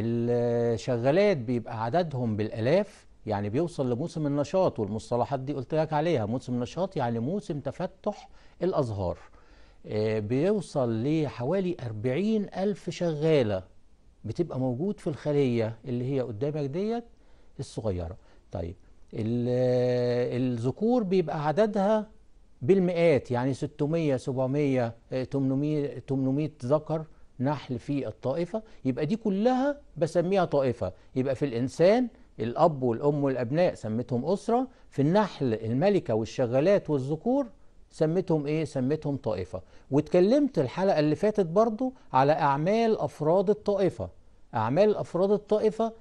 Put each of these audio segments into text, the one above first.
الشغالات بيبقى عددهم بالالاف يعني بيوصل لموسم النشاط والمصطلحات دي قلت لك عليها موسم النشاط يعني موسم تفتح الازهار آه، بيوصل لحوالي 40 ألف شغالة بتبقى موجود في الخلية اللي هي قدامك ديت الصغيرة طيب الذكور بيبقى عددها بالمئات يعني 600 700 800 800 ذكر نحل في الطائفة يبقى دي كلها بسميها طائفة يبقى في الإنسان الأب والأم والأبناء سميتهم أسرة في النحل الملكة والشغالات والذكور سميتهم إيه؟ سميتهم طائفة واتكلمت الحلقة اللي فاتت برضو على أعمال أفراد الطائفة أعمال أفراد الطائفة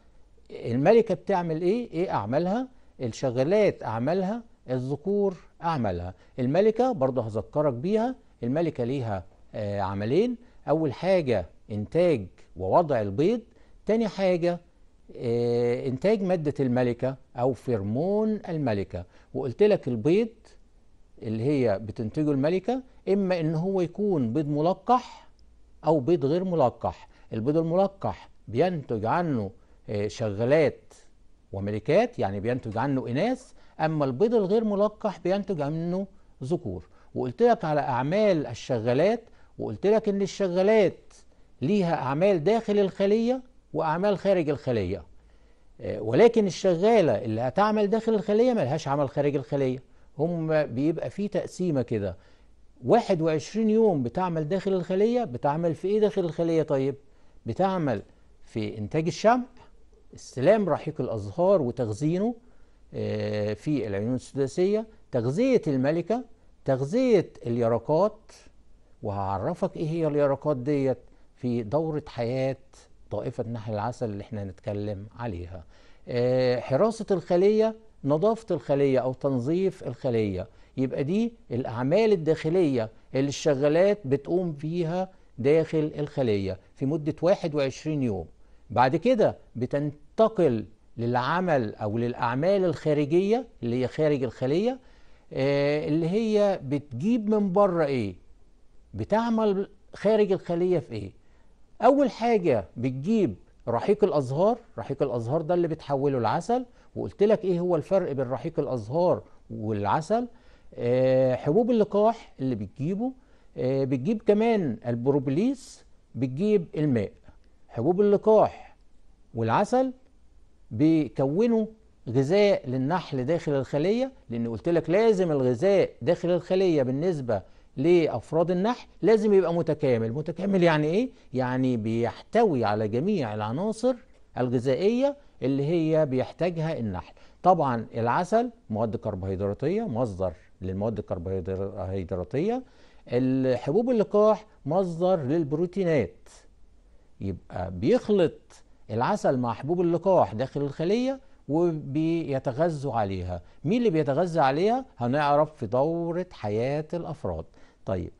الملكة بتعمل إيه؟ إيه أعمالها؟ الشغالات أعمالها الذكور أعمالها الملكة برضه هذكرك بيها الملكة ليها آه، عملين أول حاجة إنتاج ووضع البيض تاني حاجة آه، إنتاج مادة الملكة أو فيرمون الملكة وقلت لك البيض اللي هي بتنتجه الملكة إما إن هو يكون بيض ملقح أو بيض غير ملقح البيض الملقح بينتج عنه آه، شغالات وملكات يعني بينتج عنه إناث أما البيض الغير ملقح بينتج عنه ذكور وقلت لك على أعمال الشغالات وقلت لك ان الشغالات ليها اعمال داخل الخليه واعمال خارج الخليه آه، ولكن الشغاله اللي هتعمل داخل الخليه ملهاش عمل خارج الخليه هم بيبقى في تقسيمه كده 21 يوم بتعمل داخل الخليه بتعمل في ايه داخل الخليه طيب بتعمل في انتاج الشمع استلام رحيق الازهار وتخزينه آه، في العيون السداسيه تغذيه الملكه تغذيه اليرقات وهعرفك ايه هي اليرقات ديت في دورة حياة طائفة نحل العسل اللي احنا هنتكلم عليها آه، حراسة الخلية نظافة الخلية أو تنظيف الخلية يبقى دي الأعمال الداخلية اللي الشغالات بتقوم فيها داخل الخلية في مدة 21 يوم بعد كده بتنتقل للعمل أو للأعمال الخارجية اللي هي خارج الخلية آه، اللي هي بتجيب من بره إيه بتعمل خارج الخلية في إيه؟ أول حاجة بتجيب رحيق الأزهار رحيق الأزهار ده اللي بتحوله لعسل وقلت لك إيه هو الفرق بين رحيق الأزهار والعسل آه حبوب اللقاح اللي بتجيبه آه بتجيب كمان البروبليس بتجيب الماء حبوب اللقاح والعسل بيكونوا غذاء للنحل داخل الخلية لأن قلت لك لازم الغذاء داخل الخلية بالنسبة لأفراد النحل لازم يبقى متكامل متكامل يعني إيه؟ يعني بيحتوي على جميع العناصر الغذائية اللي هي بيحتاجها النحل طبعا العسل مواد كربوهيدراتية مصدر للمواد الكربوهيدراتية الحبوب اللقاح مصدر للبروتينات يبقى بيخلط العسل مع حبوب اللقاح داخل الخلية وبيتغذوا عليها مين اللي بيتغذى عليها هنعرف في دورة حياة الأفراد طيب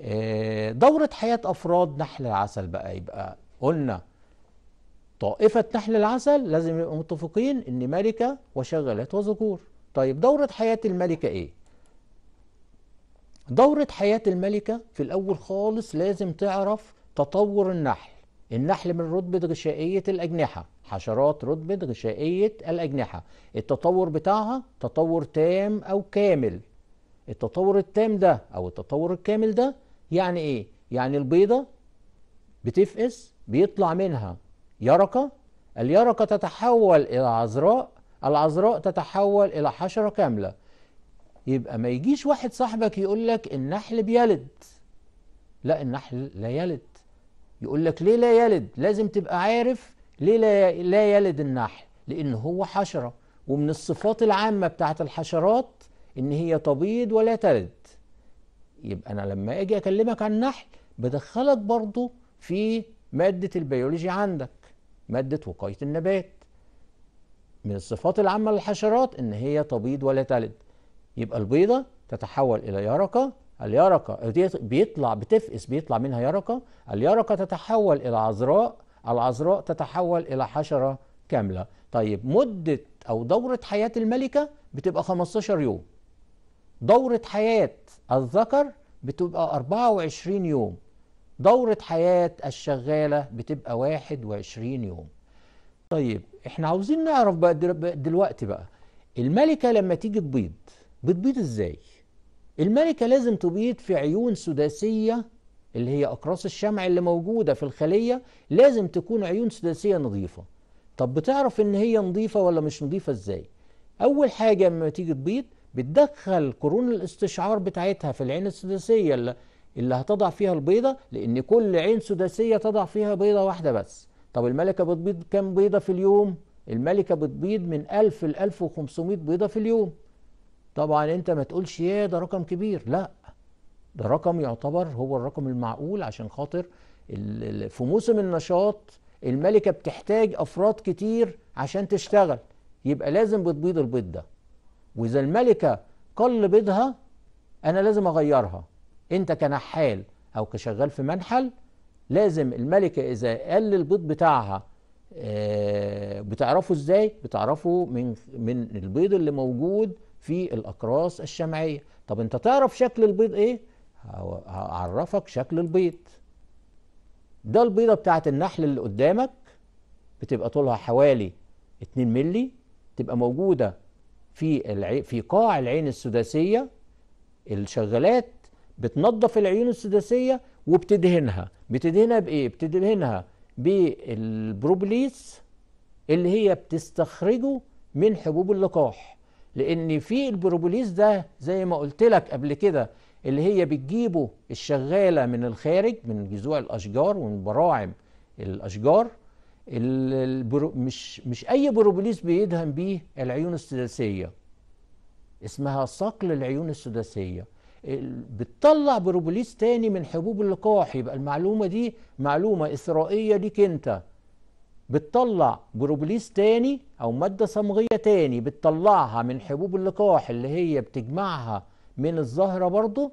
آه، دورة حياة أفراد نحل العسل بقى يبقى قلنا طائفة نحل العسل لازم يبقوا متفقين إن ملكة وشغلات وذكور طيب دورة حياة الملكة إيه؟ دورة حياة الملكة في الأول خالص لازم تعرف تطور النحل النحل من رتبة غشائية الأجنحة حشرات رتبة غشائية الأجنحة التطور بتاعها تطور تام أو كامل التطور التام ده او التطور الكامل ده يعني ايه يعني البيضه بتفقس بيطلع منها يرقه اليرقه تتحول الى عذراء العذراء تتحول الى حشره كامله يبقى ما يجيش واحد صاحبك يقول لك النحل بيلد لا النحل لا يلد يقول لك ليه لا يلد لازم تبقى عارف ليه لا يلد النحل لان هو حشره ومن الصفات العامه بتاعه الحشرات ان هي تبيض ولا تلد يبقى انا لما اجي اكلمك عن النحل بدخلك برضو في ماده البيولوجي عندك ماده وقايه النبات من الصفات العامه للحشرات ان هي تبيض ولا تلد يبقى البيضه تتحول الى يرقه اليرقه بيطلع بتفقس بيطلع منها يرقه اليرقه تتحول الى عذراء العذراء تتحول الى حشره كامله طيب مده او دوره حياه الملكه بتبقى 15 يوم دورة حياة الذكر بتبقى 24 يوم دورة حياة الشغالة بتبقى 21 يوم طيب احنا عاوزين نعرف بقى دلوقتي بقى الملكة لما تيجي تبيض بتبيض ازاي الملكة لازم تبيض في عيون سداسية اللي هي أقراص الشمع اللي موجودة في الخلية لازم تكون عيون سداسية نظيفة طب بتعرف ان هي نظيفة ولا مش نظيفة ازاي اول حاجة لما تيجي تبيض بتدخل قرون الاستشعار بتاعتها في العين السداسية اللي, اللي هتضع فيها البيضة لأن كل عين سداسية تضع فيها بيضة واحدة بس طب الملكة بتبيض كام بيضة في اليوم؟ الملكة بتبيض من 1000 ل 1500 بيضة في اليوم طبعا انت ما تقولش يا ده رقم كبير لا ده رقم يعتبر هو الرقم المعقول عشان خاطر في موسم النشاط الملكة بتحتاج أفراد كتير عشان تشتغل يبقى لازم بتبيض البيض ده وإذا الملكة قل بيضها أنا لازم أغيرها أنت كنحال أو كشغال في منحل لازم الملكة إذا قل البيض بتاعها آه، بتعرفه إزاي؟ بتعرفه من من البيض اللي موجود في الأقراص الشمعية طب أنت تعرف شكل البيض إيه؟ هعرفك شكل البيض ده البيضة بتاعت النحل اللي قدامك بتبقى طولها حوالي 2 مللي تبقى موجودة في في قاع العين السداسيه الشغالات بتنظف العيون السداسيه وبتدهنها بتدهنها بايه بتدهنها بالبروبليس اللي هي بتستخرجه من حبوب اللقاح لان في البروبوليس ده زي ما قلت لك قبل كده اللي هي بتجيبه الشغاله من الخارج من جذوع الاشجار ومن براعم الاشجار البرو مش مش اي بروبوليس بيدهن بيه العيون السداسيه اسمها صقل العيون السداسيه بتطلع بروبوليس تاني من حبوب اللقاح يبقى المعلومه دي معلومه اثرائيه ليك انت بتطلع بروبوليس تاني او ماده صمغيه تاني بتطلعها من حبوب اللقاح اللي هي بتجمعها من الزهره برضه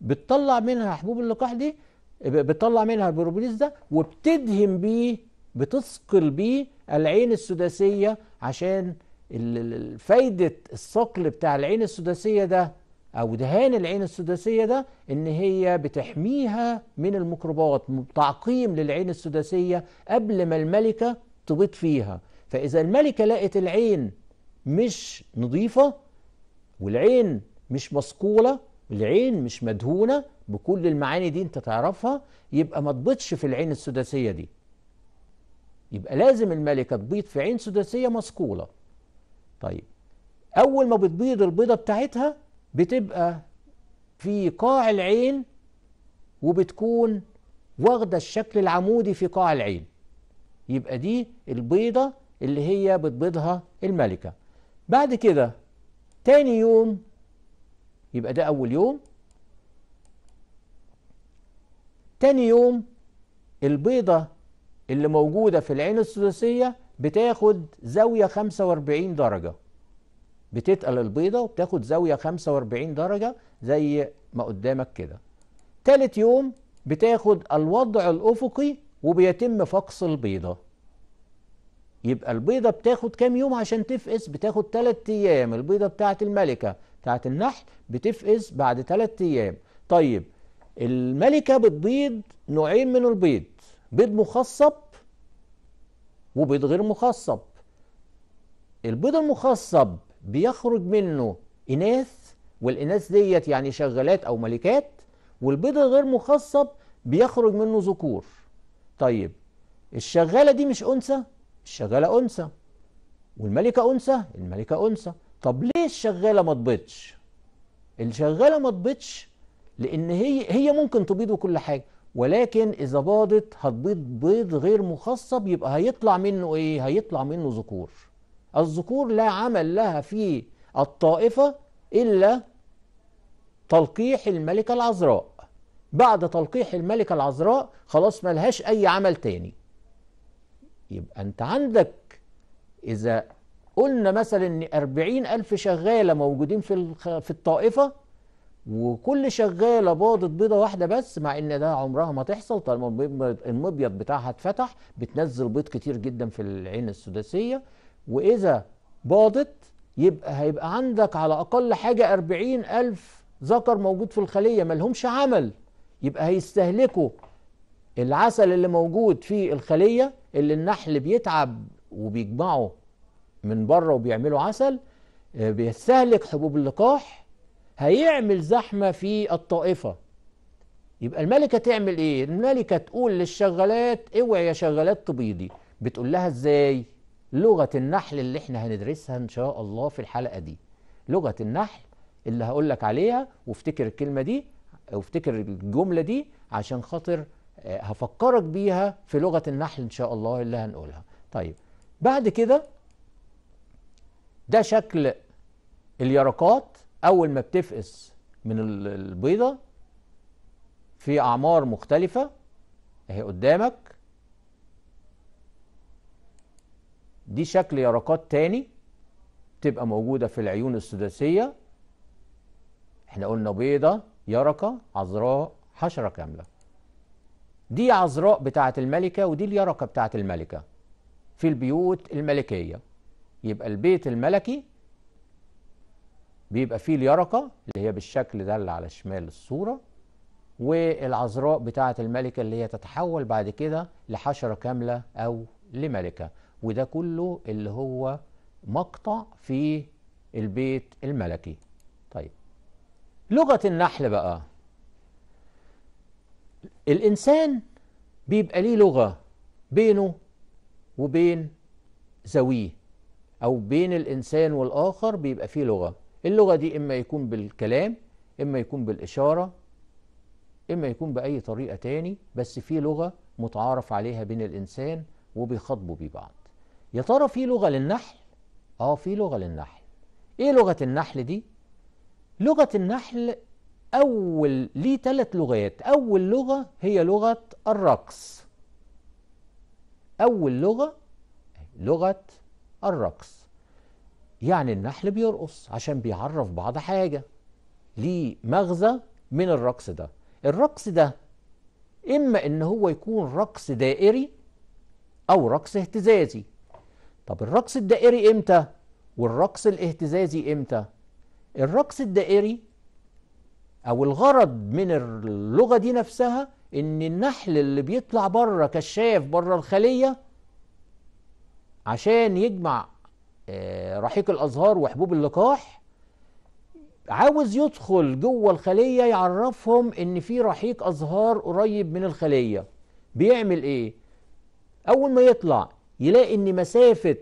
بتطلع منها حبوب اللقاح دي بتطلع منها البروبوليس ده وبتدهن بيه بتثقل بيه العين السداسية عشان فايدة الصقل بتاع العين السداسية ده أو دهان العين السداسية ده إن هي بتحميها من الميكروبات تعقيم للعين السداسية قبل ما الملكة تبيض فيها فإذا الملكة لقت العين مش نظيفة والعين مش مصقولة العين مش مدهونة بكل المعاني دي انت تعرفها يبقى ما تبيضش في العين السداسية دي يبقى لازم الملكة تبيض في عين سداسية مصقولة طيب أول ما بتبيض البيضة بتاعتها بتبقى في قاع العين وبتكون واخدة الشكل العمودي في قاع العين يبقى دي البيضة اللي هي بتبيضها الملكة بعد كده تاني يوم يبقى ده أول يوم تاني يوم البيضة اللي موجودة في العين الثلاثية بتاخد زاوية 45 درجة بتتقل البيضة وبتاخد زاوية 45 درجة زي ما قدامك كده تالت يوم بتاخد الوضع الأفقي وبيتم فقس البيضة يبقى البيضة بتاخد كام يوم عشان تفقس بتاخد تلات أيام البيضة بتاعة الملكة بتاعة النحل بتفقس بعد تلات أيام طيب الملكة بتبيض نوعين من البيض بيض مخصب وبيض غير مخصب البيض المخصب بيخرج منه إناث والإناث ديت يعني شغالات أو ملكات والبيض الغير مخصب بيخرج منه ذكور طيب الشغالة دي مش أنثى الشغالة أنثى والملكة أنثى الملكة أنثى طب ليه الشغالة ما تبيضش الشغالة ما تبيضش لأن هي هي ممكن تبيض وكل حاجة ولكن اذا باضت هتبيض بيض غير مخصب يبقى هيطلع منه ايه هيطلع منه ذكور الذكور لا عمل لها في الطائفه الا تلقيح الملكه العذراء بعد تلقيح الملكه العذراء خلاص ملهاش اي عمل تاني يبقى انت عندك اذا قلنا مثلا ان 40000 ألف شغالة موجودين في في الطائفة وكل شغاله باضت بيضه واحده بس مع ان ده عمرها ما تحصل طالما المبيض بتاعها اتفتح بتنزل بيض كتير جدا في العين السداسيه واذا باضت يبقى هيبقى عندك على اقل حاجه 40 الف ذكر موجود في الخليه ما لهمش عمل يبقى هيستهلكوا العسل اللي موجود في الخليه اللي النحل بيتعب وبيجمعه من بره وبيعملوا عسل آه، بيستهلك حبوب اللقاح هيعمل زحمة في الطائفة يبقى الملكة تعمل ايه الملكة تقول للشغالات اوعي يا شغالات تبيضي بتقول لها ازاي لغة النحل اللي احنا هندرسها ان شاء الله في الحلقة دي لغة النحل اللي هقول لك عليها وافتكر الكلمة دي وافتكر الجملة دي عشان خاطر آه، هفكرك بيها في لغة النحل ان شاء الله اللي هنقولها طيب بعد كده ده شكل اليرقات أول ما بتفقس من البيضة في أعمار مختلفة أهي قدامك دي شكل يرقات تاني تبقى موجودة في العيون السداسية احنا قلنا بيضة يرقة عذراء حشرة كاملة دي عذراء بتاعة الملكة ودي اليرقة بتاعة الملكة في البيوت الملكية يبقى البيت الملكي بيبقى فيه اليرقة اللي هي بالشكل ده اللي على شمال الصورة والعذراء بتاعة الملكة اللي هي تتحول بعد كده لحشرة كاملة أو لملكة وده كله اللي هو مقطع في البيت الملكي طيب لغة النحل بقى الإنسان بيبقى ليه لغة بينه وبين ذويه أو بين الإنسان والآخر بيبقى فيه لغة اللغة دي إما يكون بالكلام إما يكون بالإشارة إما يكون بأي طريقة تاني بس في لغة متعارف عليها بين الإنسان وبيخاطبوا ببعض يا ترى في لغة للنحل؟ آه في لغة للنحل إيه لغة النحل دي؟ لغة النحل أول ليه ثلاث لغات أول لغة هي لغة الرقص أول لغة لغة الرقص يعني النحل بيرقص عشان بيعرف بعض حاجة ليه مغزى من الرقص ده الرقص ده إما إن هو يكون رقص دائري أو رقص اهتزازي طب الرقص الدائري إمتى والرقص الاهتزازي إمتى الرقص الدائري أو الغرض من اللغة دي نفسها إن النحل اللي بيطلع بره كشاف بره الخلية عشان يجمع آه، رحيق الازهار وحبوب اللقاح عاوز يدخل جوه الخليه يعرفهم ان في رحيق ازهار قريب من الخليه بيعمل ايه اول ما يطلع يلاقي ان مسافه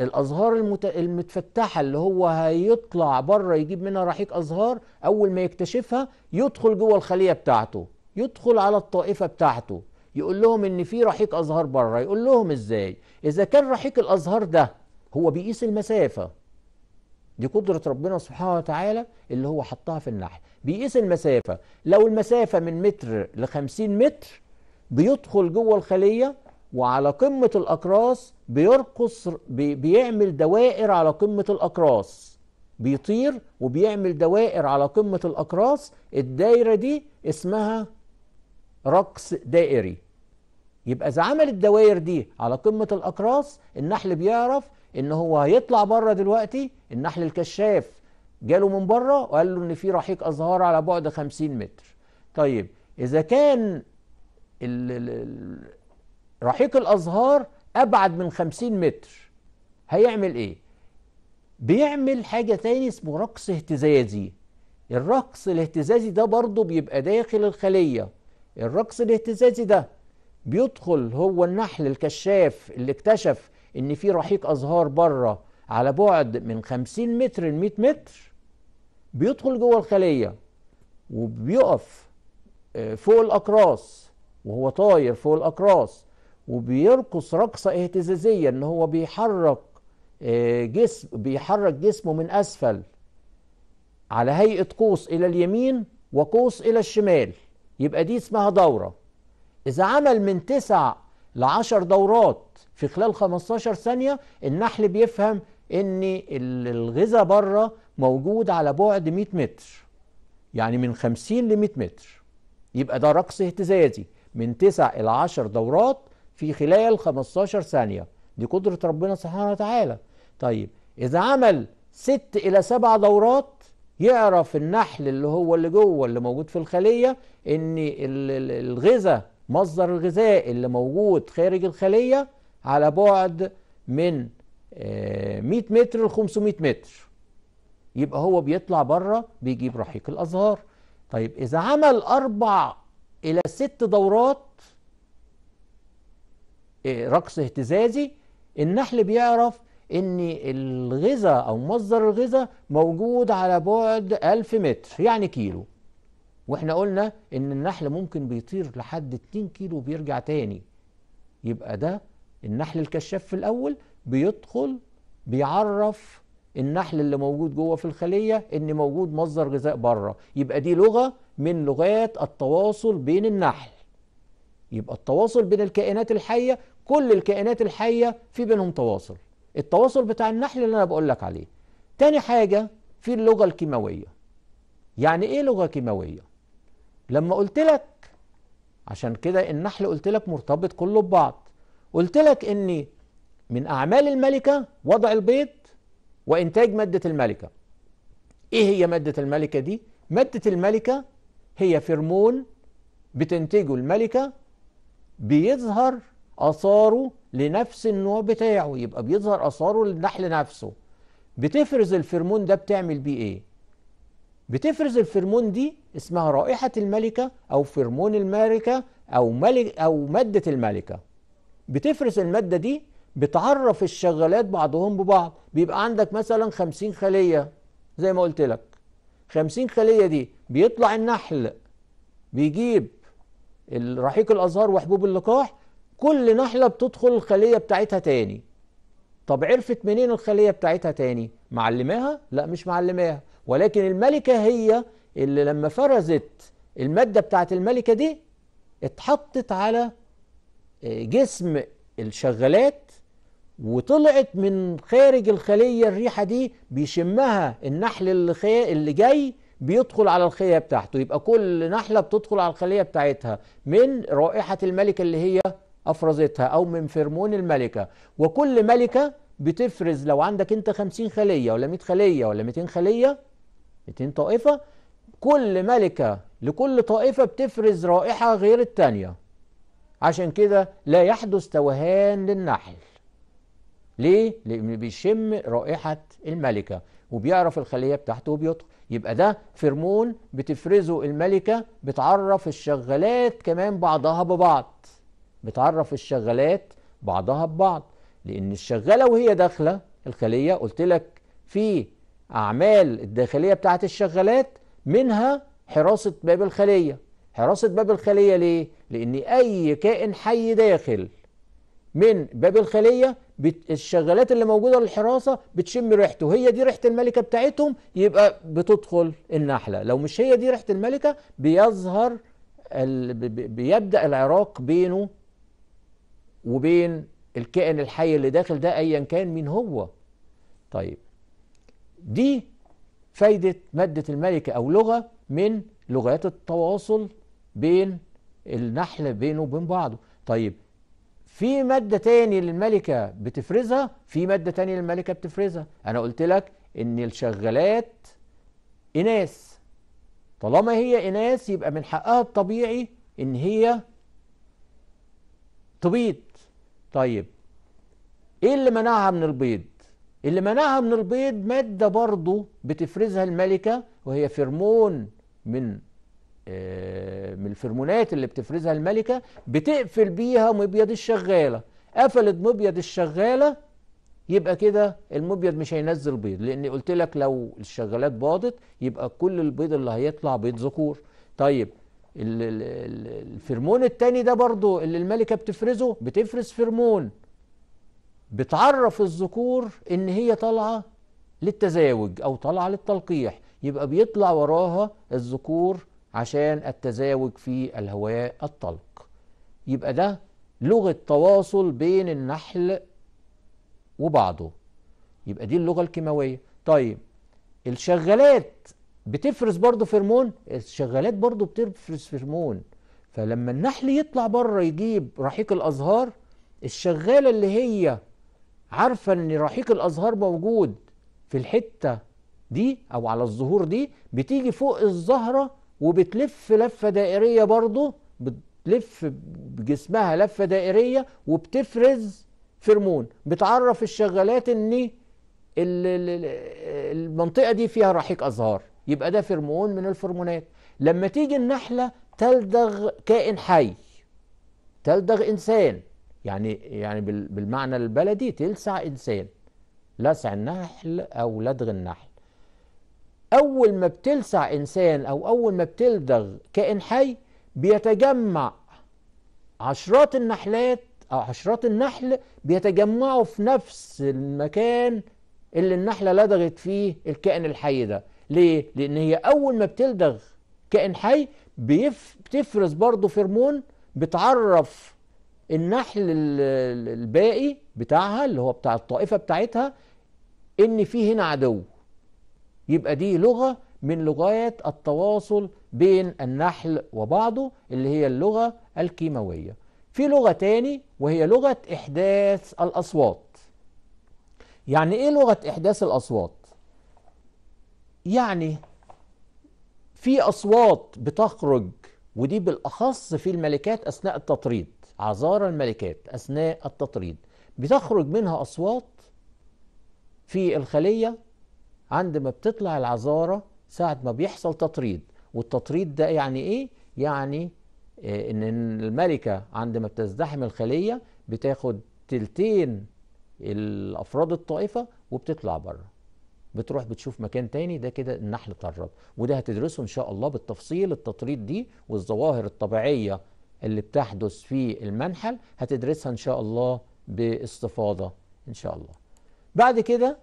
الازهار المت... المتفتحه اللي هو هيطلع بره يجيب منها رحيق ازهار اول ما يكتشفها يدخل جوه الخليه بتاعته يدخل على الطائفه بتاعته يقول لهم ان في رحيق ازهار بره يقول لهم ازاي اذا كان رحيق الازهار ده هو بيقيس المسافة دي قدرة ربنا سبحانه وتعالى اللي هو حطها في النحل بيقيس المسافة لو المسافة من متر لخمسين متر بيدخل جوه الخلية وعلى قمة الأقراص بيرقص بيعمل دوائر على قمة الأقراص بيطير وبيعمل دوائر على قمة الأقراص الدايرة دي اسمها رقص دائري يبقى إذا عمل الدوائر دي على قمة الأقراص النحل بيعرف ان هو هيطلع بره دلوقتي النحل الكشاف جاله من بره وقال له ان في رحيق ازهار على بعد 50 متر طيب اذا كان رحيق الازهار ابعد من 50 متر هيعمل ايه بيعمل حاجه تاني اسمه رقص اهتزازي الرقص الاهتزازي ده برضه بيبقى داخل الخليه الرقص الاهتزازي ده بيدخل هو النحل الكشاف اللي اكتشف ان في رحيق ازهار بره على بعد من 50 متر ل 100 متر بيدخل جوه الخليه وبيقف آه، فوق الاقراص وهو طاير فوق الاقراص وبيرقص رقصه اهتزازيه ان هو بيحرك آه، جسم بيحرك جسمه من اسفل على هيئه قوس الى اليمين وقوس الى الشمال يبقى دي اسمها دوره اذا عمل من تسع لعشر دورات في خلال 15 ثانية النحل بيفهم ان الغذاء بره موجود على بعد 100 متر يعني من 50 ل 100 متر يبقى ده رقص اهتزازي من 9 إلى 10 دورات في خلال 15 ثانية دي قدرة ربنا سبحانه وتعالى طيب إذا عمل 6 إلى 7 دورات يعرف النحل اللي هو اللي جوه اللي موجود في الخلية إن الغذاء مصدر الغذاء اللي موجود خارج الخلية على بعد من 100 آه، متر ل 500 متر يبقى هو بيطلع بره بيجيب رحيق الازهار طيب اذا عمل اربع الى ست دورات آه، رقص اهتزازي النحل بيعرف ان الغذاء او مصدر الغذاء موجود على بعد 1000 متر يعني كيلو واحنا قلنا ان النحل ممكن بيطير لحد 2 كيلو وبيرجع تاني يبقى ده النحل الكشاف في الأول بيدخل بيعرف النحل اللي موجود جوه في الخلية إن موجود مصدر غذاء بره يبقى دي لغة من لغات التواصل بين النحل يبقى التواصل بين الكائنات الحية كل الكائنات الحية في بينهم تواصل التواصل بتاع النحل اللي أنا بقول لك عليه تاني حاجة في اللغة الكيماوية يعني إيه لغة كيماوية لما قلت لك عشان كده النحل قلت لك مرتبط كله ببعض قلت لك ان من اعمال الملكه وضع البيض وانتاج ماده الملكه ايه هي ماده الملكه دي ماده الملكه هي فيرمون بتنتجه الملكه بيظهر اثاره لنفس النوع بتاعه يبقى بيظهر اثاره للنحل نفسه بتفرز الفرمون ده بتعمل بيه ايه بتفرز الفرمون دي اسمها رائحه الملكه او فرمون الملكه او ملك او ماده الملكه بتفرز المادة دي بتعرف الشغالات بعضهم ببعض بيبقى عندك مثلا خمسين خلية زي ما قلت لك خمسين خلية دي بيطلع النحل بيجيب الرحيق الأزهار وحبوب اللقاح كل نحلة بتدخل الخلية بتاعتها تاني طب عرفت منين الخلية بتاعتها تاني معلماها؟ لا مش معلماها ولكن الملكة هي اللي لما فرزت المادة بتاعت الملكة دي اتحطت على جسم الشغالات وطلعت من خارج الخلية الريحة دي بيشمها النحل اللي, خي... اللي جاي بيدخل على الخلية بتاعته يبقى كل نحلة بتدخل على الخلية بتاعتها من رائحة الملكة اللي هي أفرزتها أو من فيرمون الملكة وكل ملكة بتفرز لو عندك أنت 50 خلية ولا 100 خلية ولا 200 خلية 200 طائفة كل ملكة لكل طائفة بتفرز رائحة غير التانية عشان كده لا يحدث توهان للنحل ليه؟ لأنه بيشم رائحة الملكة وبيعرف الخلية بتاعته وبيدخل يبقى ده فيرمون بتفرزه الملكة بتعرف الشغالات كمان بعضها ببعض بتعرف الشغالات بعضها ببعض لأن الشغالة وهي داخلة الخلية قلت لك في أعمال الداخلية بتاعت الشغالات منها حراسة باب الخلية حراسة باب الخلية ليه؟ لأن أي كائن حي داخل من باب الخلية بت... الشغالات اللي موجودة للحراسة بتشم ريحته هي دي ريحة الملكة بتاعتهم يبقى بتدخل النحلة لو مش هي دي ريحة الملكة بيظهر ال... بيبدأ العراق بينه وبين الكائن الحي اللي داخل ده أيا كان مين هو طيب دي فايدة مادة الملكة أو لغة من لغات التواصل بين النحل بينه وبين بعضه طيب في مادة تاني للملكة بتفرزها في مادة تاني للملكة بتفرزها أنا قلت لك إن الشغالات إناث طالما هي إناث يبقى من حقها الطبيعي إن هي تبيض طيب إيه اللي منعها من البيض؟ اللي منعها من البيض مادة برضه بتفرزها الملكة وهي فيرمون من آه، من الفرمونات اللي بتفرزها الملكة بتقفل بيها مبيض الشغالة قفلت مبيض الشغالة يبقى كده المبيض مش هينزل بيض لأن قلت لك لو الشغالات باضت يبقى كل البيض اللي هيطلع بيض ذكور طيب الفرمون التاني ده برضو اللي الملكة بتفرزه بتفرز فرمون بتعرف الذكور ان هي طالعة للتزاوج او طالعة للتلقيح يبقى بيطلع وراها الذكور عشان التزاوج في الهواء الطلق يبقى ده لغة تواصل بين النحل وبعضه يبقى دي اللغة الكيماوية طيب الشغالات بتفرز برضه فيرمون الشغالات برضه بتفرز فيرمون فلما النحل يطلع بره يجيب رحيق الازهار الشغاله اللي هي عارفه ان رحيق الازهار موجود في الحته دي او على الزهور دي بتيجي فوق الزهره وبتلف لفة دائرية برضه بتلف بجسمها لفة دائرية وبتفرز فيرمون بتعرف الشغالات ان المنطقة دي فيها رحيق أزهار يبقى ده فيرمون من الفرمونات لما تيجي النحلة تلدغ كائن حي تلدغ إنسان يعني يعني بالمعنى البلدي تلسع إنسان لسع النحل أو لدغ النحل أول ما بتلسع إنسان أو أول ما بتلدغ كائن حي بيتجمع عشرات النحلات أو عشرات النحل بيتجمعوا في نفس المكان اللي النحلة لدغت فيه الكائن الحي ده ليه؟ لأن هي أول ما بتلدغ كائن حي بيف... بتفرز برضه فيرمون بتعرف النحل الباقي بتاعها اللي هو بتاع الطائفة بتاعتها إن في هنا عدو يبقى دي لغة من لغات التواصل بين النحل وبعضه اللي هي اللغة الكيماوية في لغة تاني وهي لغة إحداث الأصوات يعني إيه لغة إحداث الأصوات؟ يعني في أصوات بتخرج ودي بالأخص في الملكات أثناء التطريد عذار الملكات أثناء التطريد بتخرج منها أصوات في الخلية عند ما بتطلع العذارة ساعة ما بيحصل تطريد والتطريد ده يعني ايه؟ يعني آه، ان الملكة عند ما بتزدحم الخلية بتاخد تلتين الافراد الطائفة وبتطلع بره بتروح بتشوف مكان تاني ده كده النحل طرد وده هتدرسه ان شاء الله بالتفصيل التطريد دي والظواهر الطبيعية اللي بتحدث في المنحل هتدرسها ان شاء الله باستفاضة ان شاء الله بعد كده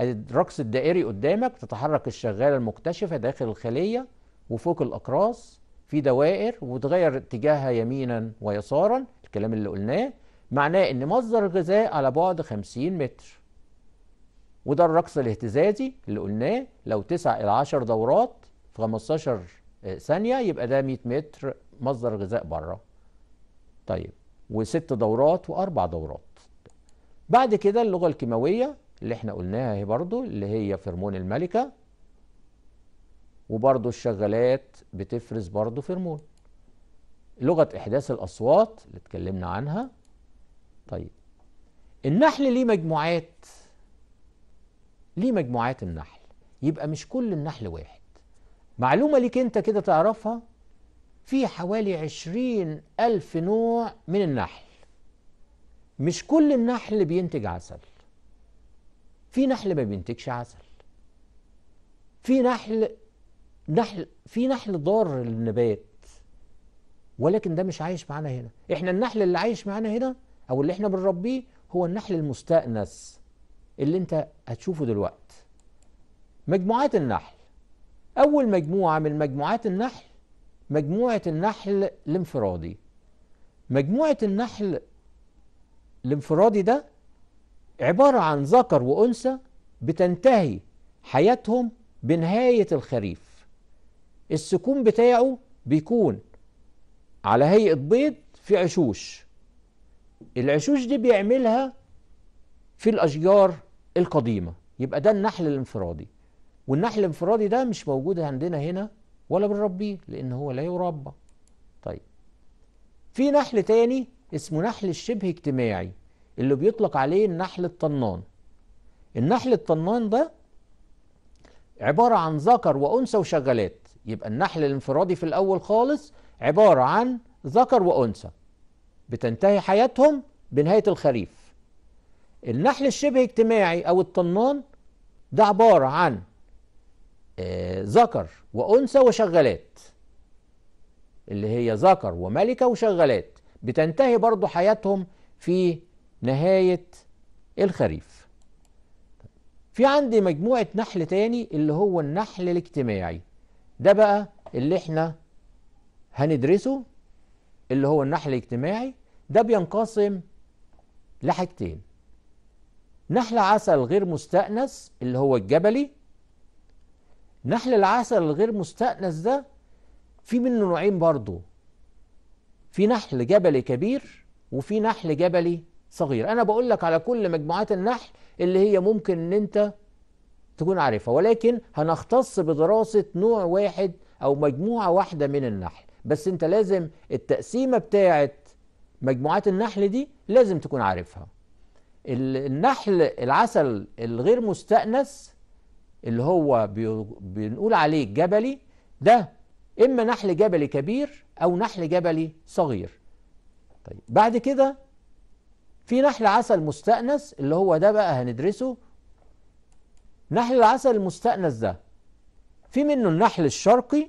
الرقص الدائري قدامك تتحرك الشغالة المكتشفة داخل الخلية وفوق الأقراص في دوائر وتغير اتجاهها يمينا ويسارا الكلام اللي قلناه معناه ان مصدر الغذاء على بعد 50 متر وده الرقص الاهتزازي اللي قلناه لو 9 إلى 10 دورات في 15 آه، ثانية يبقى ده 100 متر مصدر غذاء بره طيب وست دورات وأربع دورات بعد كده اللغة الكيماوية اللي احنا قلناها هي برضو اللي هي فرمون الملكة وبرضو الشغالات بتفرز برضو فيرمون لغة إحداث الأصوات اللي اتكلمنا عنها طيب النحل ليه مجموعات ليه مجموعات النحل يبقى مش كل النحل واحد معلومة ليك انت كده تعرفها في حوالي عشرين ألف نوع من النحل مش كل النحل بينتج عسل في نحل ما بينتجش عسل في نحل نحل في نحل ضار للنبات ولكن ده مش عايش معانا هنا احنا النحل اللي عايش معانا هنا او اللي احنا بنربيه هو النحل المستأنس اللي انت هتشوفه دلوقتي مجموعات النحل اول مجموعة من مجموعات النحل مجموعة النحل الانفرادي مجموعة النحل الانفرادي ده عبارة عن ذكر وأنثى بتنتهي حياتهم بنهاية الخريف السكون بتاعه بيكون على هيئة بيض في عشوش العشوش دي بيعملها في الأشجار القديمة يبقى ده النحل الانفرادي والنحل الانفرادي ده مش موجود عندنا هنا ولا بنربيه لأن هو لا يربى طيب في نحل تاني اسمه نحل الشبه اجتماعي اللي بيطلق عليه النحل الطنان النحل الطنان ده عبارة عن ذكر وأنثى وشغالات يبقى النحل الانفرادي في الأول خالص عبارة عن ذكر وأنثى بتنتهي حياتهم بنهاية الخريف النحل الشبه اجتماعي أو الطنان ده عبارة عن آه، ذكر وأنثى وشغالات اللي هي ذكر وملكة وشغالات بتنتهي برضو حياتهم في نهاية الخريف في عندي مجموعة نحل تاني اللي هو النحل الاجتماعي ده بقى اللي احنا هندرسه اللي هو النحل الاجتماعي ده بينقسم لحاجتين نحل عسل غير مستأنس اللي هو الجبلي نحل العسل الغير مستأنس ده في منه نوعين برضه في نحل جبلي كبير وفي نحل جبلي صغير أنا بقول لك على كل مجموعات النحل اللي هي ممكن أن أنت تكون عارفها ولكن هنختص بدراسة نوع واحد أو مجموعة واحدة من النحل بس أنت لازم التقسيمة بتاعة مجموعات النحل دي لازم تكون عارفها النحل العسل الغير مستأنس اللي هو بنقول عليه جبلي ده إما نحل جبلي كبير أو نحل جبلي صغير طيب بعد كده في نحل عسل مستأنس اللي هو ده بقى هندرسه نحل العسل المستأنس ده في منه النحل الشرقي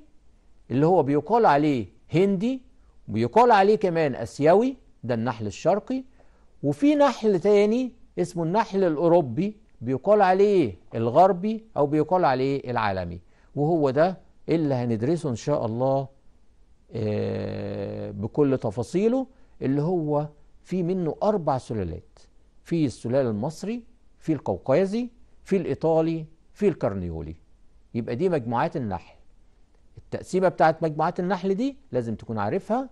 اللي هو بيقال عليه هندي وبيقال عليه كمان اسيوي ده النحل الشرقي وفي نحل تاني اسمه النحل الاوروبي بيقال عليه الغربي او بيقال عليه العالمي وهو ده اللي هندرسه ان شاء الله آه، بكل تفاصيله اللي هو في منه أربع سلالات في السلال المصري في القوقازي في الإيطالي في الكرنيولي يبقى دي مجموعات النحل التقسيمة بتاعت مجموعات النحل دي لازم تكون عارفها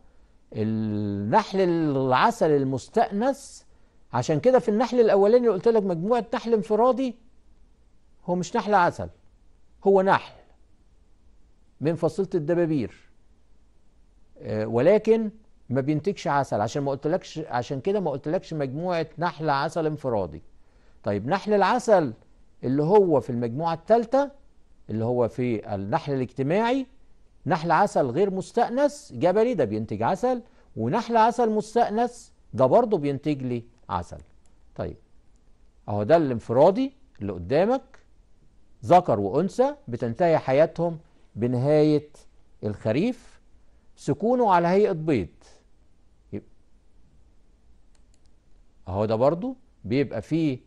النحل العسل المستأنس عشان كده في النحل الأولاني اللي قلت لك مجموعة نحل انفرادي هو مش نحل عسل هو نحل من فصيلة الدبابير آه، ولكن ما بينتجش عسل عشان ما قلتلكش عشان كده ما قلتلكش مجموعه نحل عسل انفرادي طيب نحل العسل اللي هو في المجموعه الثالثه اللي هو في النحل الاجتماعي نحل عسل غير مستأنس جبلي ده بينتج عسل ونحل عسل مستأنس ده برضه بينتج لي عسل طيب اهو ده الانفرادي اللي قدامك ذكر وانثى بتنتهي حياتهم بنهايه الخريف سكونه على هيئه بيض اهو ده برضو بيبقى فيه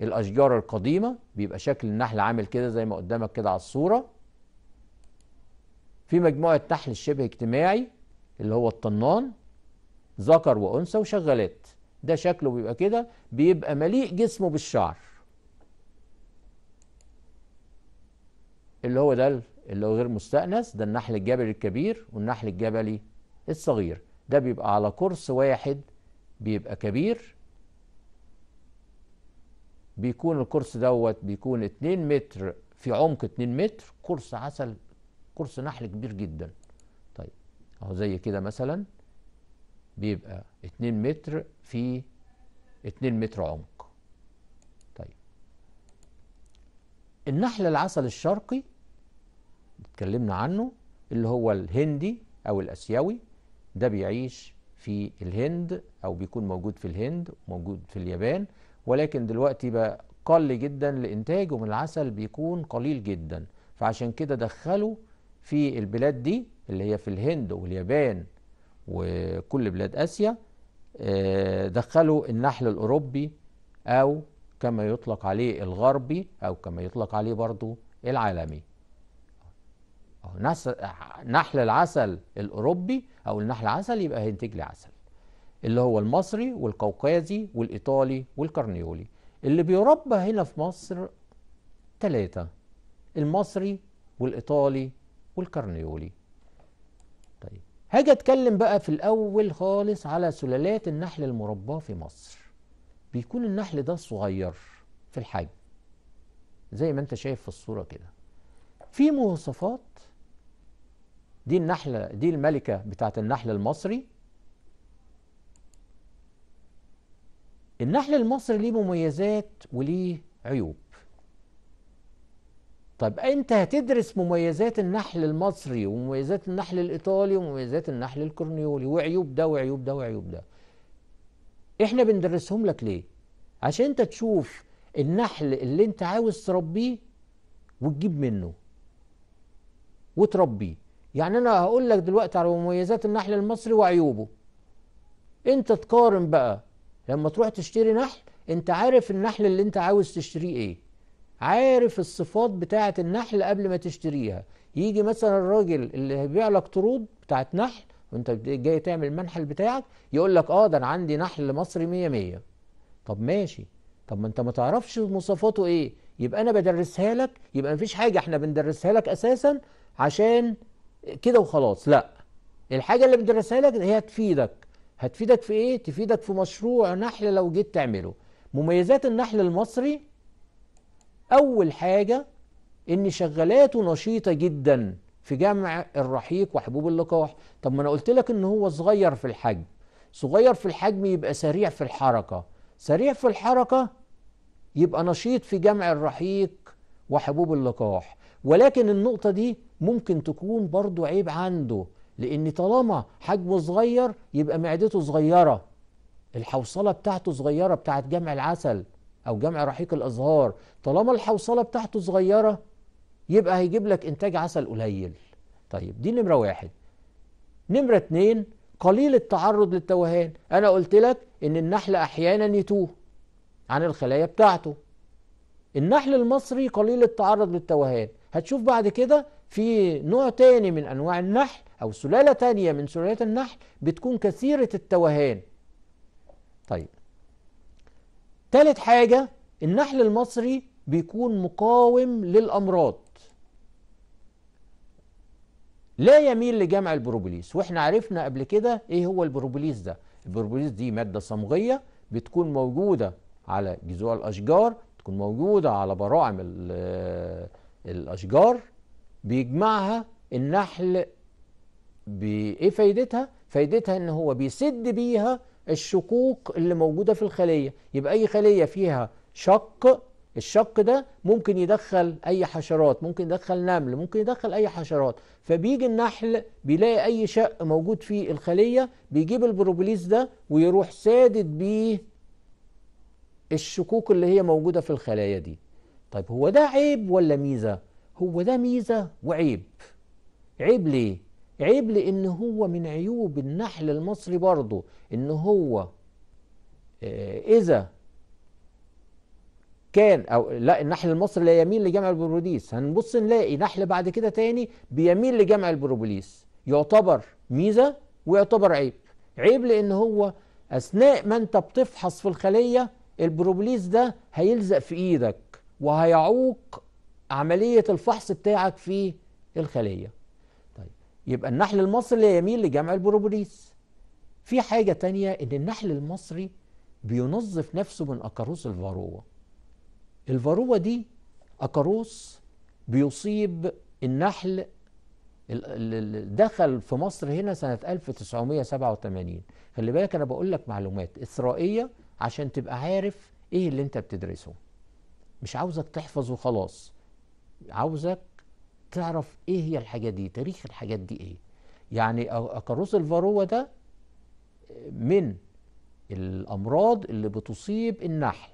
الاشجار القديمه بيبقى شكل النحل عامل كده زي ما قدامك كده على الصوره في مجموعه نحل الشبه اجتماعي اللي هو الطنان ذكر وانثى وشغالات ده شكله بيبقى كده بيبقى مليء جسمه بالشعر اللي هو ده اللي هو غير مستأنس ده النحل الجبلي الكبير والنحل الجبلي الصغير ده بيبقى على قرص واحد بيبقى كبير بيكون القرص دوت بيكون 2 متر في عمق 2 متر قرص عسل قرص نحل كبير جدا طيب اهو زي كده مثلا بيبقى 2 متر في 2 متر عمق طيب النحل العسل الشرقي اتكلمنا عنه اللي هو الهندي او الاسيوي ده بيعيش في الهند او بيكون موجود في الهند موجود في اليابان ولكن دلوقتي بقى قل جدا لإنتاجهم العسل بيكون قليل جدا فعشان كده دخلوا في البلاد دي اللي هي في الهند واليابان وكل بلاد آسيا آه، دخلوا النحل الأوروبي أو كما يطلق عليه الغربي أو كما يطلق عليه برضو العالمي نحل العسل الأوروبي أو النحل العسل يبقى هينتج لي عسل اللي هو المصري والقوقازي والإيطالي والكرنيولي اللي بيربى هنا في مصر ثلاثة المصري والإيطالي والكرنيولي طيب هاجي أتكلم بقى في الأول خالص على سلالات النحل المرباه في مصر بيكون النحل ده صغير في الحجم زي ما انت شايف في الصورة كده في مواصفات دي النحلة دي الملكة بتاعت النحل المصري النحل المصري ليه مميزات وليه عيوب طب انت هتدرس مميزات النحل المصري ومميزات النحل الايطالي ومميزات النحل الكورنيولي وعيوب ده وعيوب ده وعيوب ده احنا بندرسهم لك ليه عشان انت تشوف النحل اللي انت عاوز تربيه وتجيب منه وتربيه يعني انا هقول لك دلوقتي على مميزات النحل المصري وعيوبه انت تقارن بقى لما تروح تشتري نحل انت عارف النحل اللي انت عاوز تشتريه ايه عارف الصفات بتاعة النحل قبل ما تشتريها يجي مثلا الراجل اللي هيبيع لك طرود بتاعة نحل وانت جاي تعمل المنحل بتاعك يقول لك اه ده انا عندي نحل مصري 100 100 طب ماشي طب ما انت ما تعرفش مواصفاته ايه يبقى انا بدرسها لك يبقى مفيش حاجه احنا بندرسها لك اساسا عشان كده وخلاص لا الحاجه اللي بندرسها لك هي تفيدك هتفيدك في ايه تفيدك في مشروع نحل لو جيت تعمله مميزات النحل المصري اول حاجه ان شغالاته نشيطه جدا في جمع الرحيق وحبوب اللقاح طب ما انا قلت لك ان هو صغير في الحجم صغير في الحجم يبقى سريع في الحركه سريع في الحركه يبقى نشيط في جمع الرحيق وحبوب اللقاح ولكن النقطه دي ممكن تكون برضو عيب عنده لأن طالما حجمه صغير يبقى معدته صغيرة الحوصلة بتاعته صغيرة بتاعه جمع العسل أو جمع رحيق الأزهار طالما الحوصلة بتاعته صغيرة يبقى هيجيب لك إنتاج عسل قليل طيب دي نمرة واحد نمرة اتنين قليل التعرض للتوهان أنا قلت لك إن النحل أحيانا يتوه عن الخلايا بتاعته النحل المصري قليل التعرض للتوهان هتشوف بعد كده في نوع تاني من أنواع النحل أو سلالة تانية من سلالات النحل بتكون كثيرة التوهان طيب تالت حاجة النحل المصري بيكون مقاوم للأمراض لا يميل لجمع البروبوليس واحنا عرفنا قبل كده ايه هو البروبوليس ده البروبوليس دي مادة صمغية بتكون موجودة على جذوع الأشجار تكون موجودة على براعم الأشجار بيجمعها النحل بإيه فايدتها؟ فايدتها إن هو بيسد بيها الشقوق اللي موجودة في الخلية يبقى أي خلية فيها شق الشق ده ممكن يدخل أي حشرات ممكن يدخل نمل ممكن يدخل أي حشرات فبيجي النحل بيلاقي أي شق موجود في الخلية بيجيب البروبوليس ده ويروح سادد بيه الشقوق اللي هي موجودة في الخلايا دي طيب هو ده عيب ولا ميزة هو ده ميزة وعيب عيب ليه عيب لأن هو من عيوب النحل المصري برضه إن هو آه، إذا كان او لا النحل المصري لا يميل لجمع البروبوليس هنبص نلاقي نحل بعد كده تاني بيميل لجمع البروبوليس يعتبر ميزه ويعتبر عيب عيب لان هو اثناء ما انت بتفحص في الخليه البروبوليس ده هيلزق في ايدك وهيعوق عملية الفحص بتاعك في الخلية طيب يبقى النحل المصري يميل لجمع البروبوليس في حاجة تانية ان النحل المصري بينظف نفسه من أكاروس الفاروة الفاروة دي أكاروس بيصيب النحل دخل في مصر هنا سنة 1987 خلي بالك أنا بقول لك معلومات إثرائية عشان تبقى عارف إيه اللي أنت بتدرسه مش عاوزك تحفظ وخلاص عاوزك تعرف ايه هي الحاجات دي تاريخ الحاجات دي ايه يعني اكروس الفاروة ده من الامراض اللي بتصيب النحل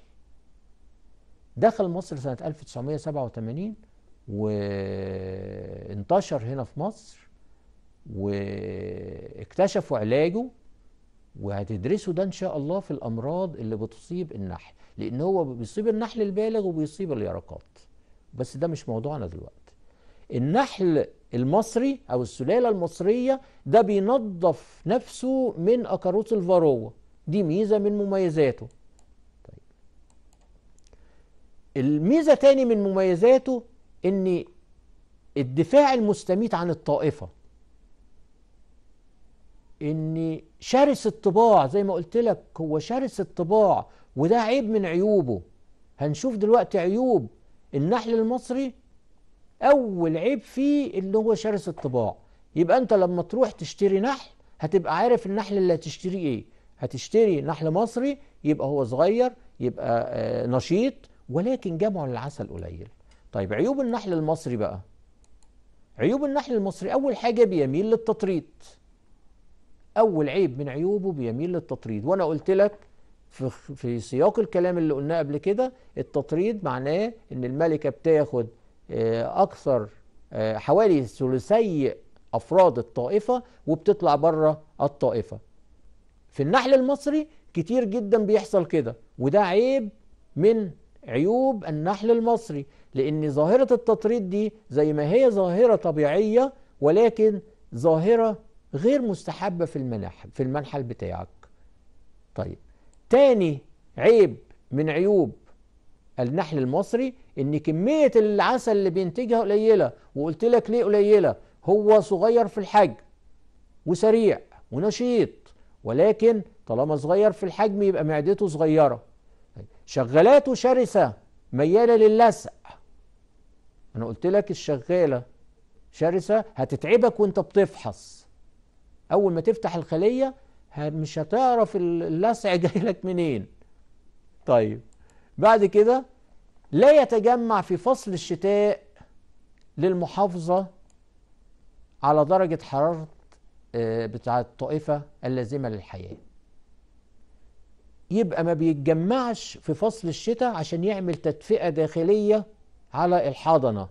دخل مصر سنة 1987 وانتشر هنا في مصر واكتشفوا علاجه وهتدرسوا ده ان شاء الله في الامراض اللي بتصيب النحل لان هو بيصيب النحل البالغ وبيصيب اليرقات بس ده مش موضوعنا دلوقتي النحل المصري او السلاله المصريه ده بينظف نفسه من اكاروت الفاروه دي ميزه من مميزاته طيب. الميزه تاني من مميزاته ان الدفاع المستميت عن الطائفه ان شرس الطباع زي ما قلت لك هو شرس الطباع وده عيب من عيوبه هنشوف دلوقتي عيوب النحل المصري اول عيب فيه اللي هو شرس الطباع يبقى انت لما تروح تشتري نحل هتبقى عارف النحل اللي هتشتري ايه هتشتري نحل مصري يبقى هو صغير يبقى آه، نشيط ولكن جمعه للعسل قليل طيب عيوب النحل المصري بقى عيوب النحل المصري اول حاجه بيميل للتطريط اول عيب من عيوبه بيميل للتطريد وانا قلت لك في في سياق الكلام اللي قلناه قبل كده التطريد معناه ان الملكه بتاخد آه، اكثر آه، حوالي ثلثي افراد الطائفه وبتطلع بره الطائفه في النحل المصري كتير جدا بيحصل كده وده عيب من عيوب النحل المصري لان ظاهره التطريد دي زي ما هي ظاهره طبيعيه ولكن ظاهره غير مستحبة في المنح في المنحل بتاعك طيب تاني عيب من عيوب النحل المصري ان كمية العسل اللي بينتجها قليلة وقلت لك ليه قليلة هو صغير في الحجم وسريع ونشيط ولكن طالما صغير في الحجم يبقى معدته صغيرة طيب. شغالاته شرسة ميالة للسق انا قلت لك الشغالة شرسة هتتعبك وانت بتفحص اول ما تفتح الخليه مش هتعرف اللسع جاي لك منين طيب بعد كده لا يتجمع في فصل الشتاء للمحافظه على درجه حراره آه، بتاعه الطائفه اللازمه للحياه يبقى ما بيتجمعش في فصل الشتاء عشان يعمل تدفئه داخليه على الحاضنه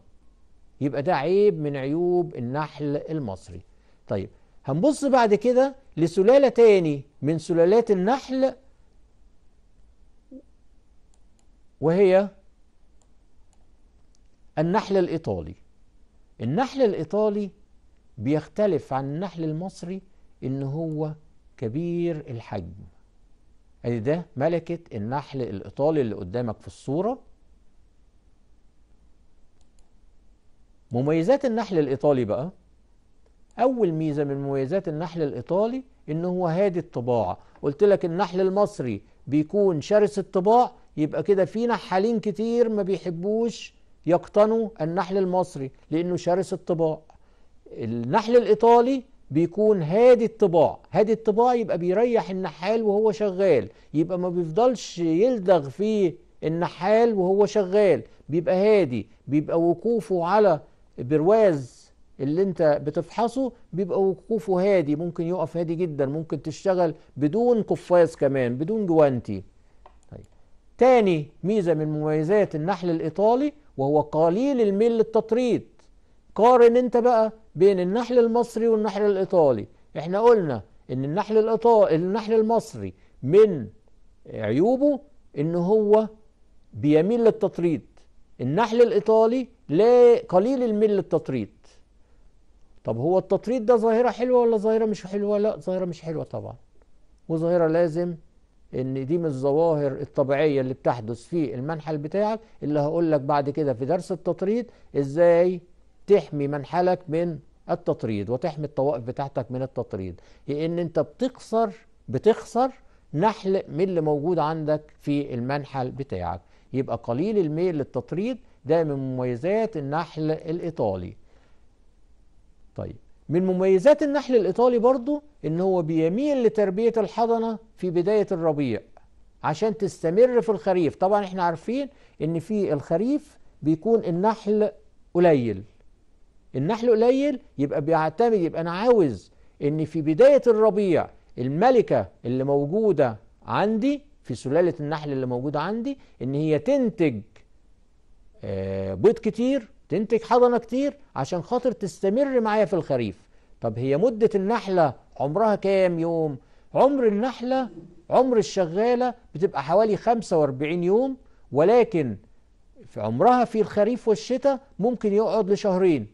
يبقى ده عيب من عيوب النحل المصري طيب هنبص بعد كده لسلالة تاني من سلالات النحل وهي النحل الإيطالي النحل الإيطالي بيختلف عن النحل المصري إن هو كبير الحجم أدي ده ملكة النحل الإيطالي اللي قدامك في الصورة مميزات النحل الإيطالي بقى أول ميزة من مميزات النحل الإيطالي إن هو هادي الطباعة قلت لك النحل المصري بيكون شرس الطباع يبقى كده في نحالين كتير ما بيحبوش يقتنوا النحل المصري لأنه شرس الطباع النحل الإيطالي بيكون هادي الطباع هادي الطباع يبقى بيريح النحال وهو شغال يبقى ما بيفضلش يلدغ في النحال وهو شغال بيبقى هادي بيبقى وقوفه على برواز اللي انت بتفحصه بيبقى وقوفه هادي ممكن يقف هادي جدا ممكن تشتغل بدون قفاز كمان بدون جوانتي طيب. تاني ميزة من مميزات النحل الإيطالي وهو قليل الميل للتطريد قارن انت بقى بين النحل المصري والنحل الإيطالي احنا قلنا ان النحل الإيطالي النحل المصري من عيوبه ان هو بيميل للتطريد النحل الإيطالي لا قليل الميل للتطريد طب هو التطريد ده ظاهرة حلوة ولا ظاهرة مش حلوة لا ظاهرة مش حلوة طبعا وظاهرة لازم ان دي من الظواهر الطبيعية اللي بتحدث في المنحل بتاعك اللي هقول لك بعد كده في درس التطريد ازاي تحمي منحلك من التطريد وتحمي الطوائف بتاعتك من التطريد لان انت بتخسر بتخسر نحل من اللي موجود عندك في المنحل بتاعك يبقى قليل الميل للتطريد ده من مميزات النحل الايطالي طيب من مميزات النحل الإيطالي برضو إن هو بيميل لتربية الحضنة في بداية الربيع عشان تستمر في الخريف طبعا احنا عارفين إن في الخريف بيكون النحل قليل النحل قليل يبقى بيعتمد يبقى أنا عاوز إن في بداية الربيع الملكة اللي موجودة عندي في سلالة النحل اللي موجودة عندي إن هي تنتج آه، بيض كتير تنتج حضنة كتير عشان خاطر تستمر معايا في الخريف طب هي مدة النحلة عمرها كام يوم عمر النحلة عمر الشغالة بتبقى حوالي 45 يوم ولكن في عمرها في الخريف والشتاء ممكن يقعد لشهرين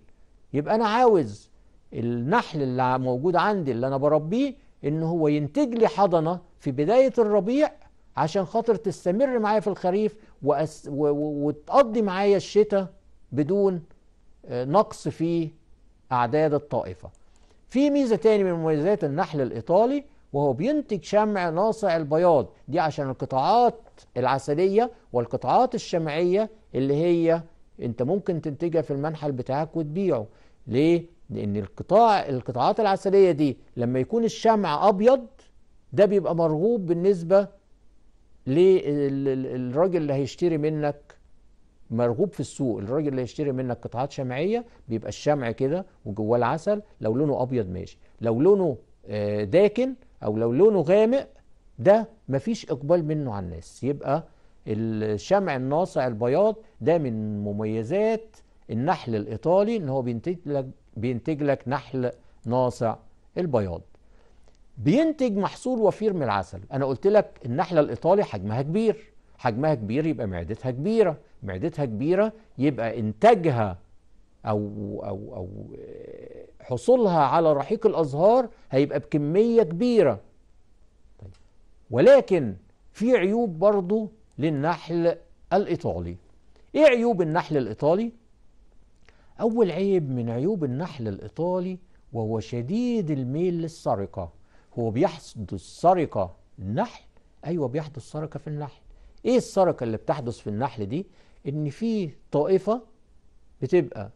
يبقى أنا عاوز النحل اللي موجود عندي اللي أنا بربيه إن هو ينتج لي حضنة في بداية الربيع عشان خاطر تستمر معايا في الخريف وأس... و... وتقضي معايا الشتاء بدون آه، نقص في أعداد الطائفة في ميزة تاني من مميزات النحل الإيطالي وهو بينتج شمع ناصع البياض دي عشان القطاعات العسلية والقطاعات الشمعية اللي هي انت ممكن تنتجها في المنحل بتاعك وتبيعه ليه؟ لأن القطاع القطاعات العسلية دي لما يكون الشمع أبيض ده بيبقى مرغوب بالنسبة للراجل اللي هيشتري منك مرغوب في السوق الراجل اللي هيشتري منك قطعات شمعيه بيبقى الشمع كده وجواه العسل لو لونه ابيض ماشي لو لونه آه، داكن او لو لونه غامق ده مفيش اقبال منه على الناس يبقى الشمع الناصع البياض ده من مميزات النحل الايطالي ان هو بينتج لك بينتج لك نحل ناصع البياض بينتج محصول وفير من العسل انا قلت لك النحله الايطالي حجمها كبير حجمها كبير يبقى معدتها كبيره معدتها كبيرة يبقى إنتاجها أو أو أو آه، حصولها على رحيق الأزهار هيبقى بكمية كبيرة طيب، ولكن في عيوب برضو للنحل الإيطالي إيه عيوب النحل الإيطالي؟ أول عيب من عيوب النحل الإيطالي وهو شديد الميل للسرقة هو بيحدث سرقة النحل أيوة بيحدث سرقة في النحل إيه السرقة اللي بتحدث في النحل دي؟ ان في طائفه بتبقى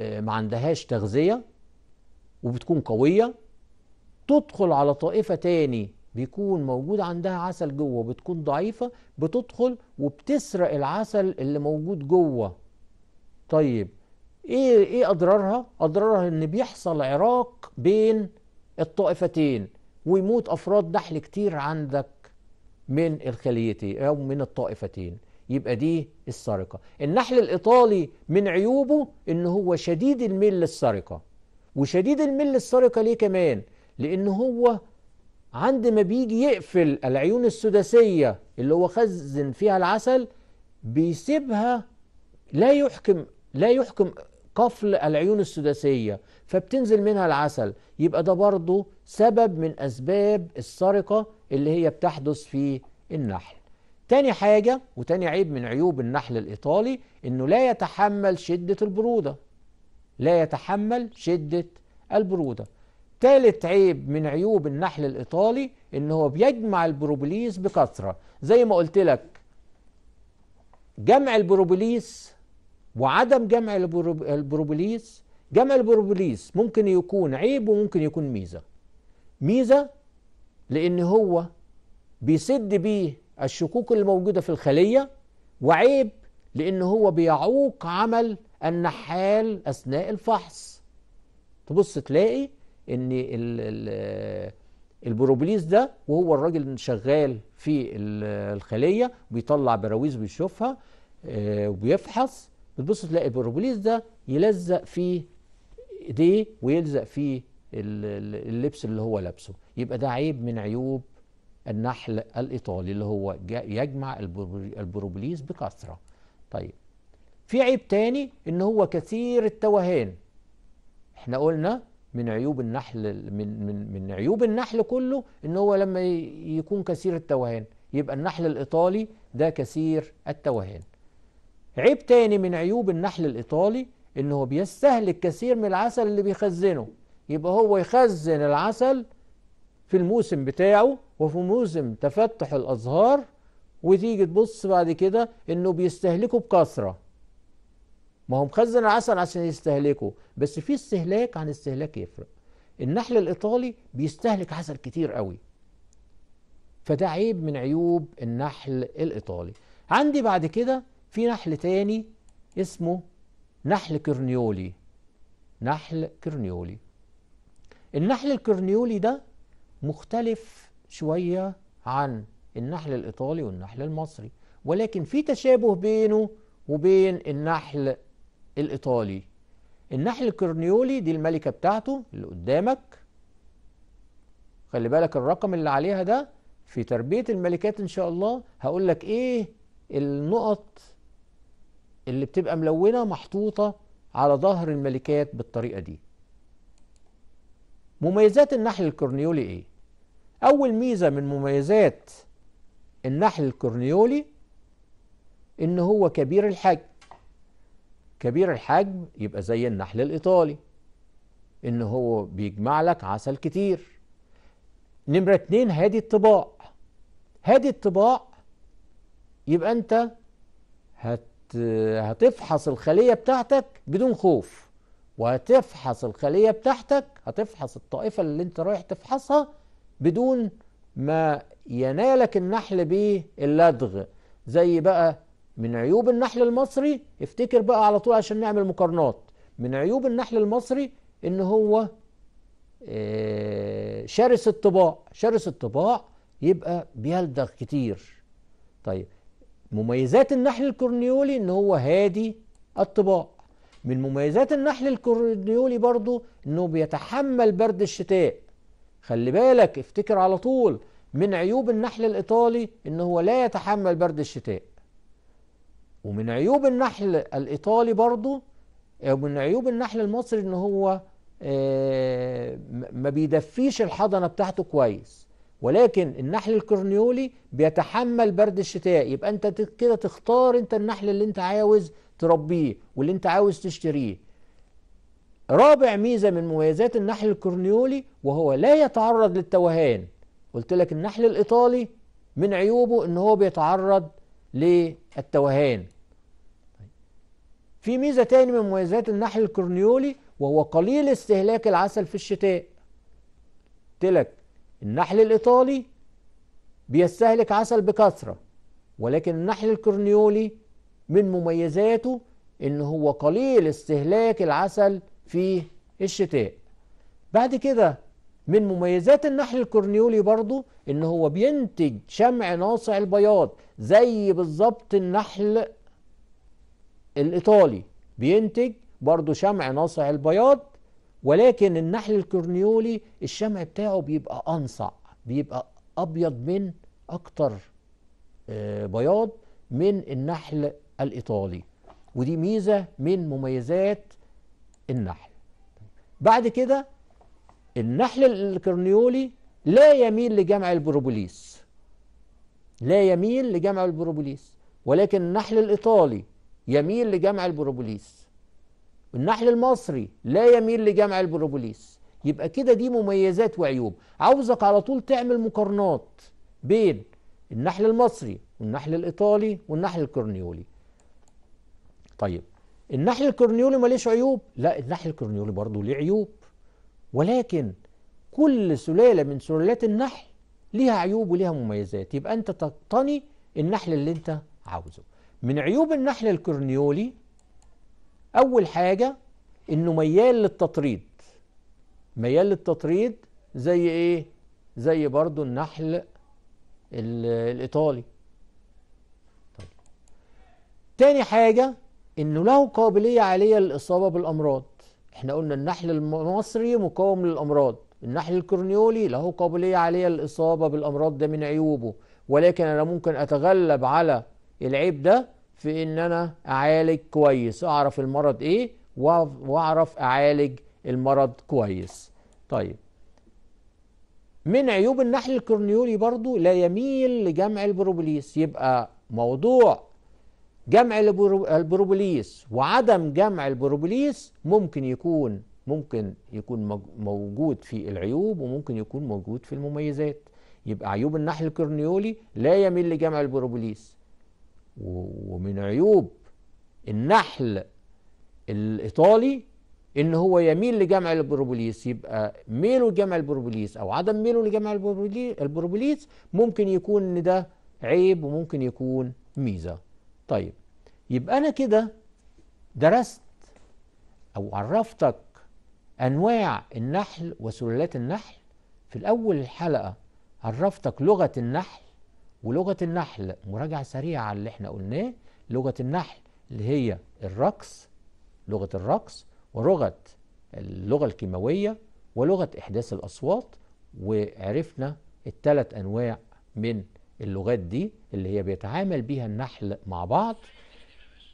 آه، ما عندهاش تغذيه وبتكون قويه تدخل على طائفه تاني بيكون موجود عندها عسل جوه وبتكون ضعيفه بتدخل وبتسرق العسل اللي موجود جوه طيب ايه ايه اضرارها اضرارها ان بيحصل عراق بين الطائفتين ويموت افراد نحل كتير عندك من الخليتين او من الطائفتين يبقى دي السرقة النحل الإيطالي من عيوبه إن هو شديد الميل للسرقة وشديد الميل للسرقة ليه كمان لأن هو عند ما بيجي يقفل العيون السداسية اللي هو خزن فيها العسل بيسيبها لا يحكم لا يحكم قفل العيون السداسية فبتنزل منها العسل يبقى ده برضه سبب من أسباب السرقة اللي هي بتحدث في النحل تاني حاجة وتاني عيب من عيوب النحل الإيطالي إنه لا يتحمل شدة البرودة لا يتحمل شدة البرودة تالت عيب من عيوب النحل الإيطالي إنه هو بيجمع البروبليس بكثرة زي ما قلت لك جمع البروبليس وعدم جمع البروبليس جمع البروبليس ممكن يكون عيب وممكن يكون ميزة ميزة لأن هو بيسد بيه الشكوك اللي موجودة في الخلية وعيب لأن هو بيعوق عمل النحال أثناء الفحص تبص تلاقي إن البروبليس ده وهو الراجل شغال في الخلية بيطلع براويز بيشوفها آه، وبيفحص بتبص تلاقي البروبليس ده يلزق في ايديه ويلزق في اللبس اللي هو لابسه يبقى ده عيب من عيوب النحل الايطالي اللي هو يجمع البروبليس بكثره طيب في عيب تاني ان هو كثير التوهان احنا قلنا من عيوب النحل من من من عيوب النحل كله ان هو لما يكون كثير التوهان يبقى النحل الايطالي ده كثير التوهان عيب تاني من عيوب النحل الايطالي ان هو بيستهلك كثير من العسل اللي بيخزنه يبقى هو يخزن العسل في الموسم بتاعه وفي موسم تفتح الأزهار وتيجي تبص بعد كده إنه بيستهلكه بكثرة ما هو مخزن العسل عشان يستهلكه بس في استهلاك عن استهلاك يفرق النحل الإيطالي بيستهلك عسل كتير قوي فده عيب من عيوب النحل الإيطالي عندي بعد كده في نحل تاني اسمه نحل كرنيولي نحل كرنيولي النحل الكرنيولي ده مختلف شوية عن النحل الإيطالي والنحل المصري ولكن في تشابه بينه وبين النحل الإيطالي النحل الكورنيولي دي الملكة بتاعته اللي قدامك خلي بالك الرقم اللي عليها ده في تربية الملكات إن شاء الله هقول لك إيه النقط اللي بتبقى ملونة محطوطة على ظهر الملكات بالطريقة دي مميزات النحل الكورنيولي إيه أول ميزة من مميزات النحل الكورنيولي إن هو كبير الحجم كبير الحجم يبقى زي النحل الإيطالي إن هو بيجمع لك عسل كتير نمرة اتنين هادي الطباع هادي الطباع يبقى أنت هت هتفحص الخلية بتاعتك بدون خوف وهتفحص الخلية بتاعتك هتفحص الطائفة اللي انت رايح تفحصها بدون ما ينالك النحل باللدغ زي بقى من عيوب النحل المصري افتكر بقى على طول عشان نعمل مقارنات من عيوب النحل المصري ان هو آه، شرس الطباع شرس الطباع يبقى بيلدغ كتير طيب مميزات النحل الكورنيولي ان هو هادي الطباع من مميزات النحل الكورنيولي برضو انه بيتحمل برد الشتاء خلي بالك افتكر على طول من عيوب النحل الإيطالي إن هو لا يتحمل برد الشتاء ومن عيوب النحل الإيطالي برضو او من عيوب النحل المصري إن هو آه، ما بيدفيش الحضنة بتاعته كويس ولكن النحل الكورنيولي بيتحمل برد الشتاء يبقى انت كده تختار انت النحل اللي انت عاوز تربيه واللي انت عاوز تشتريه رابع ميزة من مميزات النحل الكورنيولي وهو لا يتعرض للتوهان قلت لك النحل الإيطالي من عيوبه إن هو بيتعرض للتوهان في ميزة تاني من مميزات النحل الكورنيولي وهو قليل استهلاك العسل في الشتاء قلت لك النحل الإيطالي بيستهلك عسل بكثرة ولكن النحل الكورنيولي من مميزاته إن هو قليل استهلاك العسل في الشتاء بعد كده من مميزات النحل الكورنيولي برضو ان هو بينتج شمع ناصع البياض زي بالظبط النحل الايطالي بينتج برضو شمع ناصع البياض ولكن النحل الكورنيولي الشمع بتاعه بيبقى انصع بيبقى ابيض من اكتر آه، بياض من النحل الايطالي ودي ميزه من مميزات النحل بعد كده النحل الكرنيولي لا يميل لجمع البروبوليس لا يميل لجمع البروبوليس ولكن النحل الإيطالي يميل لجمع البروبوليس النحل المصري لا يميل لجمع البروبوليس يبقى كده دي مميزات وعيوب عاوزك على طول تعمل مقارنات بين النحل المصري والنحل الإيطالي والنحل الكرنيولي طيب النحل الكورنيولي ماليش عيوب لا النحل الكورنيولي برضه ليه عيوب ولكن كل سلالة من سلالات النحل ليها عيوب وليها مميزات يبقى أنت تقتني النحل اللي أنت عاوزه من عيوب النحل الكورنيولي أول حاجة إنه ميال للتطريد ميال للتطريد زي إيه؟ زي برضه النحل الإيطالي طيب. تاني حاجة انه له قابليه عاليه للاصابه بالامراض احنا قلنا النحل المصري مقاوم للامراض النحل الكورنيولي له قابليه عاليه للاصابه بالامراض ده من عيوبه ولكن انا ممكن اتغلب على العيب ده في ان انا اعالج كويس اعرف المرض ايه واعرف اعالج المرض كويس طيب من عيوب النحل الكورنيولي برضو لا يميل لجمع البروبوليس يبقى موضوع جمع البروبوليس وعدم جمع البروبوليس ممكن يكون ممكن يكون موجود في العيوب وممكن يكون موجود في المميزات يبقى عيوب النحل الكرنيولي لا يميل لجمع البروبوليس ومن عيوب النحل الإيطالي إن هو يميل لجمع البروبوليس يبقى ميله لجمع البروبوليس أو عدم ميله لجمع البروبوليس ممكن يكون إن ده عيب وممكن يكون ميزة طيب يبقى أنا كده درست أو عرفتك أنواع النحل وسلالات النحل في الأول الحلقة عرفتك لغة النحل ولغة النحل مراجعة سريعة على اللي احنا قلناه لغة النحل اللي هي الرقص لغة الرقص ولغة اللغة الكيماوية ولغة إحداث الأصوات وعرفنا الثلاث أنواع من اللغات دي اللي هي بيتعامل بيها النحل مع بعض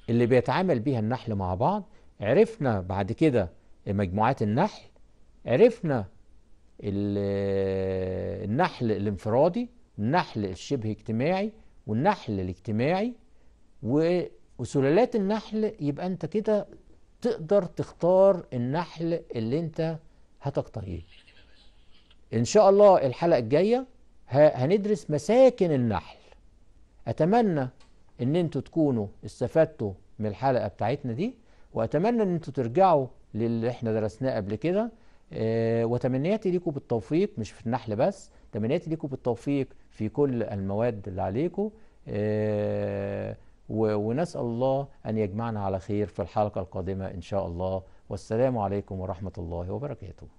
اللي بيتعامل بيها النحل مع بعض عرفنا بعد كده مجموعات النحل عرفنا النحل الانفرادي النحل الشبه اجتماعي والنحل الاجتماعي وسلالات النحل يبقى انت كده تقدر تختار النحل اللي انت هتقتنيه ان شاء الله الحلقه الجايه هندرس مساكن النحل أتمنى إن أنتوا تكونوا استفدتوا من الحلقة بتاعتنا دي وأتمنى إن أنتوا ترجعوا للي إحنا درسناه قبل كده آه، وتمنياتي ليكم بالتوفيق مش في النحل بس تمنياتي ليكم بالتوفيق في كل المواد اللي عليكم آه، ونسأل الله أن يجمعنا على خير في الحلقة القادمة إن شاء الله والسلام عليكم ورحمة الله وبركاته